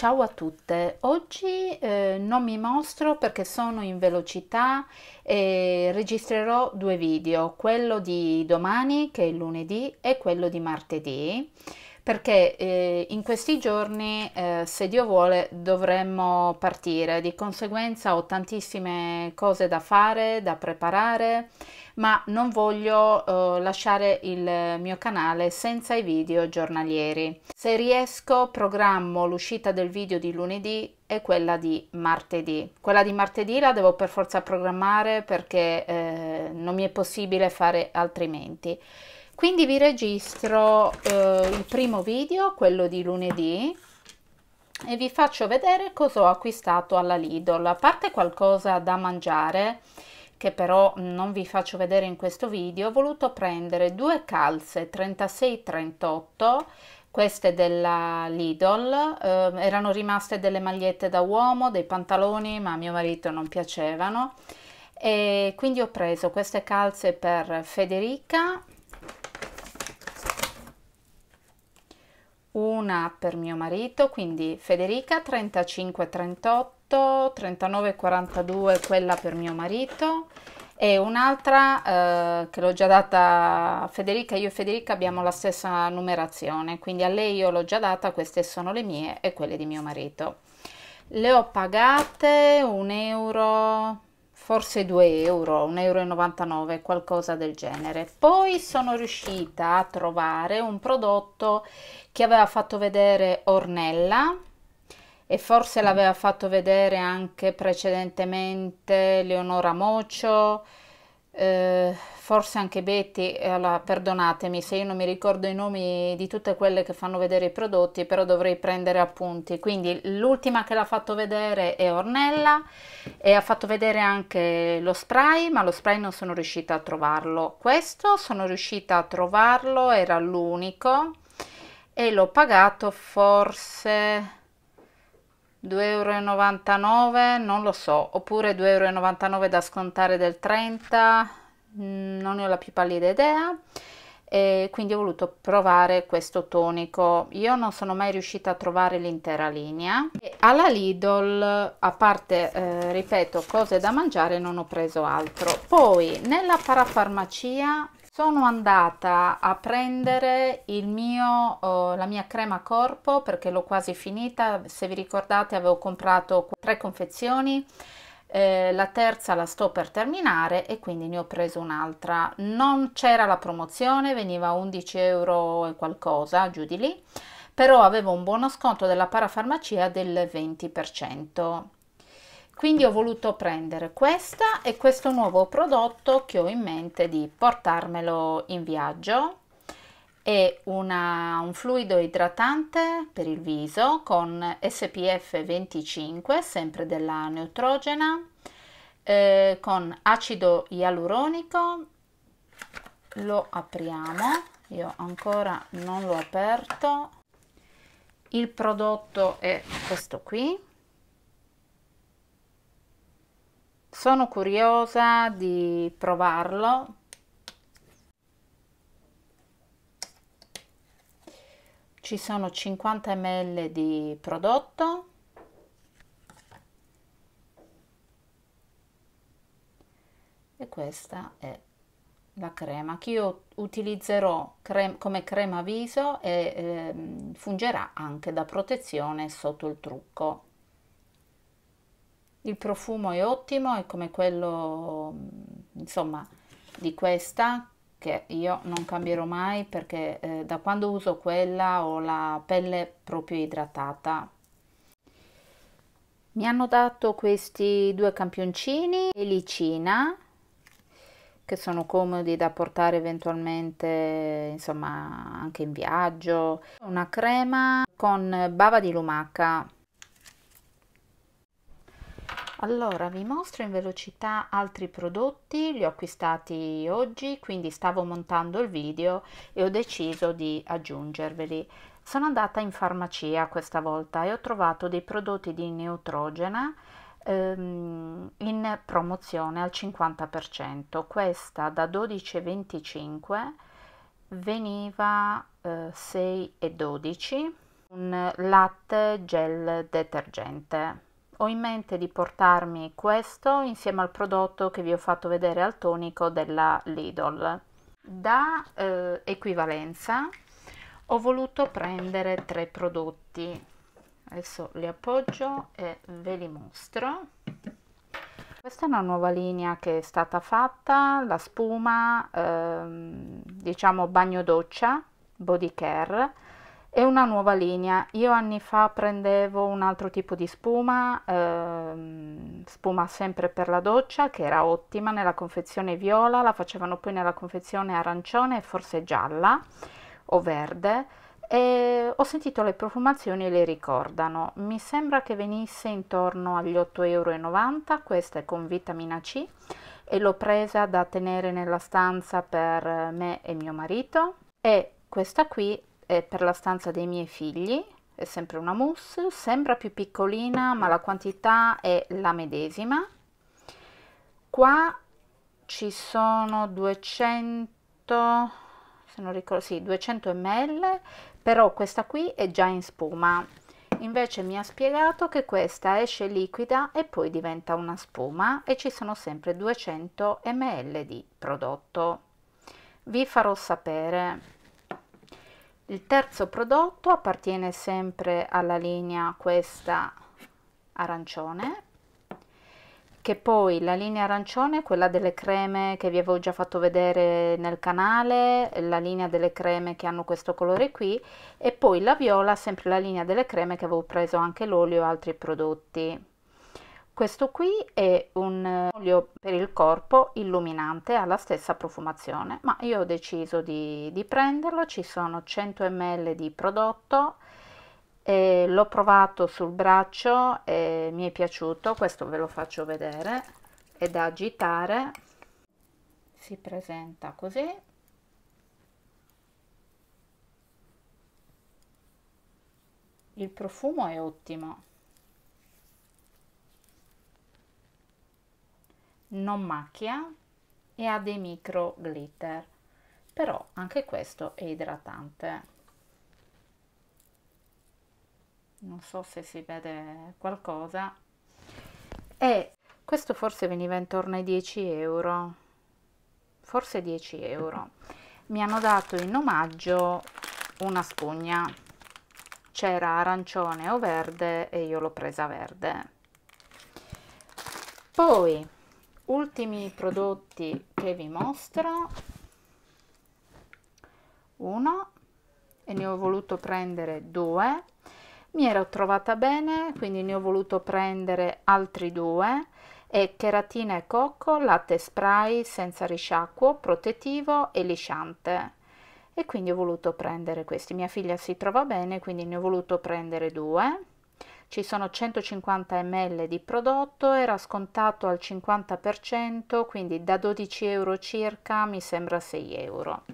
Ciao a tutte, oggi eh, non mi mostro perché sono in velocità e registrerò due video, quello di domani che è lunedì e quello di martedì perché eh, in questi giorni, eh, se Dio vuole, dovremmo partire, di conseguenza ho tantissime cose da fare, da preparare, ma non voglio eh, lasciare il mio canale senza i video giornalieri. Se riesco, programmo l'uscita del video di lunedì e quella di martedì. Quella di martedì la devo per forza programmare perché eh, non mi è possibile fare altrimenti quindi vi registro eh, il primo video quello di lunedì e vi faccio vedere cosa ho acquistato alla Lidl a parte qualcosa da mangiare che però non vi faccio vedere in questo video ho voluto prendere due calze 36 38 queste della Lidl eh, erano rimaste delle magliette da uomo dei pantaloni ma a mio marito non piacevano e quindi ho preso queste calze per Federica una per mio marito, quindi Federica 35 38, 39 42 quella per mio marito e un'altra eh, che l'ho già data a Federica, io e Federica abbiamo la stessa numerazione, quindi a lei io l'ho già data, queste sono le mie e quelle di mio marito. Le ho pagate un euro forse 2 euro, 1,99 euro, qualcosa del genere. Poi sono riuscita a trovare un prodotto che aveva fatto vedere Ornella e forse mm. l'aveva fatto vedere anche precedentemente Leonora Mocio, eh, forse anche Betty, allora, eh, perdonatemi se io non mi ricordo i nomi di tutte quelle che fanno vedere i prodotti, però dovrei prendere appunti. Quindi l'ultima che l'ha fatto vedere è Ornella e ha fatto vedere anche lo spray, ma lo spray non sono riuscita a trovarlo. Questo sono riuscita a trovarlo, era l'unico e l'ho pagato forse 2,99 euro, non lo so, oppure 2,99 euro da scontare del 30 Mm, non ne ho la più pallida idea e quindi ho voluto provare questo tonico io non sono mai riuscita a trovare l'intera linea e alla Lidl a parte eh, ripeto cose da mangiare non ho preso altro poi nella parafarmacia sono andata a prendere mio, oh, la mia crema corpo perché l'ho quasi finita se vi ricordate avevo comprato tre confezioni eh, la terza la sto per terminare e quindi ne ho preso un'altra non c'era la promozione veniva 11 euro e qualcosa giù di lì però avevo un buono sconto della parafarmacia del 20% quindi ho voluto prendere questa e questo nuovo prodotto che ho in mente di portarmelo in viaggio è una, un fluido idratante per il viso con SPF 25, sempre della Neutrogena, eh, con acido ialuronico. Lo apriamo, io ancora non l'ho aperto. Il prodotto è questo qui. Sono curiosa di provarlo ci sono 50 ml di prodotto e questa è la crema che io utilizzerò cre come crema viso e ehm, fungerà anche da protezione sotto il trucco il profumo è ottimo è come quello insomma di questa che io non cambierò mai perché eh, da quando uso quella ho la pelle proprio idratata mi hanno dato questi due campioncini e licina che sono comodi da portare eventualmente insomma anche in viaggio una crema con bava di lumaca allora, vi mostro in velocità altri prodotti, li ho acquistati oggi, quindi stavo montando il video e ho deciso di aggiungerveli. Sono andata in farmacia questa volta e ho trovato dei prodotti di neutrogena ehm, in promozione al 50%. Questa da 12,25 veniva eh, 6,12 un latte gel detergente ho in mente di portarmi questo insieme al prodotto che vi ho fatto vedere al tonico della Lidl. Da eh, equivalenza ho voluto prendere tre prodotti. Adesso li appoggio e ve li mostro. Questa è una nuova linea che è stata fatta, la spuma, ehm, diciamo bagno doccia, body care, è una nuova linea. Io anni fa prendevo un altro tipo di spuma, ehm, spuma sempre per la doccia, che era ottima nella confezione viola, la facevano poi nella confezione arancione e forse gialla o verde. E ho sentito le profumazioni e le ricordano. Mi sembra che venisse intorno agli 8,90 euro, questa è con vitamina C e l'ho presa da tenere nella stanza per me e mio marito e questa qui è per la stanza dei miei figli, è sempre una mousse, sembra più piccolina ma la quantità è la medesima. Qua ci sono 200, se non ricordo, sì, 200 ml, però questa qui è già in spuma. Invece mi ha spiegato che questa esce liquida e poi diventa una spuma e ci sono sempre 200 ml di prodotto. Vi farò sapere. Il terzo prodotto appartiene sempre alla linea questa arancione, che poi la linea arancione quella delle creme che vi avevo già fatto vedere nel canale, la linea delle creme che hanno questo colore qui e poi la viola sempre la linea delle creme che avevo preso anche l'olio e altri prodotti questo qui è un eh, olio per il corpo illuminante, ha la stessa profumazione, ma io ho deciso di, di prenderlo, ci sono 100 ml di prodotto, l'ho provato sul braccio e mi è piaciuto, questo ve lo faccio vedere, è da agitare, si presenta così. Il profumo è ottimo. non macchia e ha dei micro glitter però anche questo è idratante non so se si vede qualcosa e questo forse veniva intorno ai 10 euro forse 10 euro mi hanno dato in omaggio una spugna c'era arancione o verde e io l'ho presa verde poi ultimi prodotti che vi mostro uno e ne ho voluto prendere due mi ero trovata bene quindi ne ho voluto prendere altri due e cheratina e cocco latte spray senza risciacquo protettivo e lisciante e quindi ho voluto prendere questi mia figlia si trova bene quindi ne ho voluto prendere due ci sono 150 ml di prodotto, era scontato al 50%, quindi da 12 euro circa mi sembra 6 euro.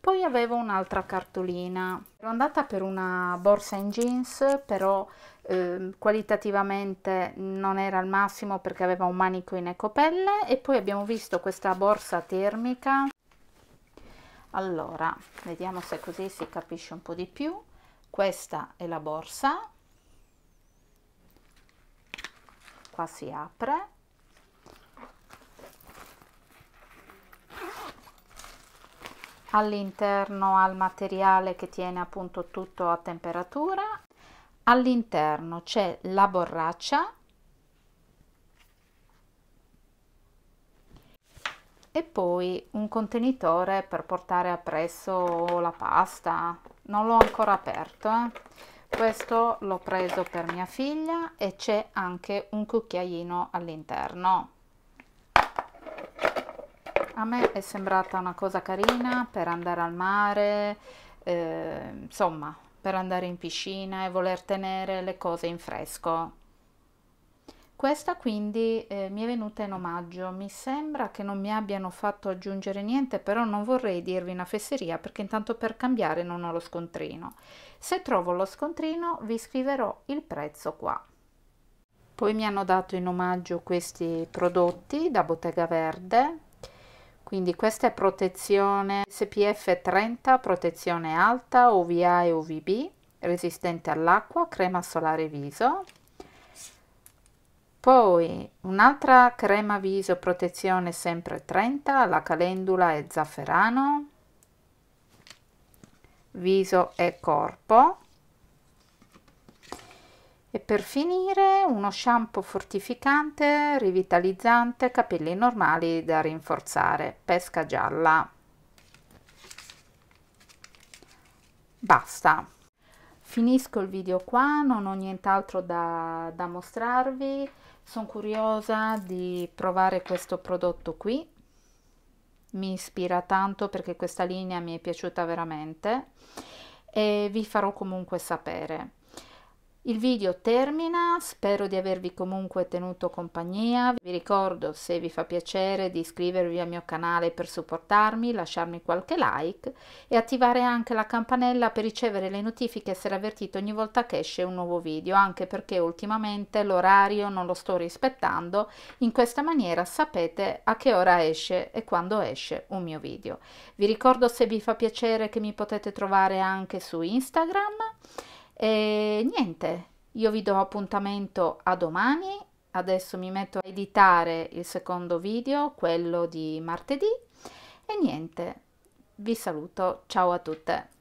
Poi avevo un'altra cartolina, ero andata per una borsa in jeans, però eh, qualitativamente non era al massimo perché aveva un manico in ecopelle e poi abbiamo visto questa borsa termica. Allora, vediamo se così si capisce un po' di più. Questa è la borsa, qua si apre all'interno al materiale che tiene appunto tutto a temperatura all'interno c'è la borraccia e poi un contenitore per portare appresso la pasta non l'ho ancora aperto eh questo l'ho preso per mia figlia e c'è anche un cucchiaino all'interno a me è sembrata una cosa carina per andare al mare eh, insomma per andare in piscina e voler tenere le cose in fresco questa quindi eh, mi è venuta in omaggio, mi sembra che non mi abbiano fatto aggiungere niente, però non vorrei dirvi una fesseria perché intanto per cambiare non ho lo scontrino. Se trovo lo scontrino vi scriverò il prezzo qua. Poi mi hanno dato in omaggio questi prodotti da Bottega Verde, quindi questa è protezione SPF 30, protezione alta, UVA e UVB, resistente all'acqua, crema solare viso poi un'altra crema viso protezione sempre 30 la calendula e zafferano, viso e corpo. E per finire uno shampoo fortificante, rivitalizzante, capelli normali da rinforzare, pesca gialla. Basta. Finisco il video qua, non ho nient'altro da, da mostrarvi sono curiosa di provare questo prodotto qui mi ispira tanto perché questa linea mi è piaciuta veramente e vi farò comunque sapere il video termina, spero di avervi comunque tenuto compagnia, vi ricordo se vi fa piacere di iscrivervi al mio canale per supportarmi, lasciarmi qualche like e attivare anche la campanella per ricevere le notifiche e essere avvertito ogni volta che esce un nuovo video, anche perché ultimamente l'orario non lo sto rispettando, in questa maniera sapete a che ora esce e quando esce un mio video. Vi ricordo se vi fa piacere che mi potete trovare anche su Instagram e niente, io vi do appuntamento a domani. Adesso mi metto a editare il secondo video, quello di martedì. E niente, vi saluto, ciao a tutte.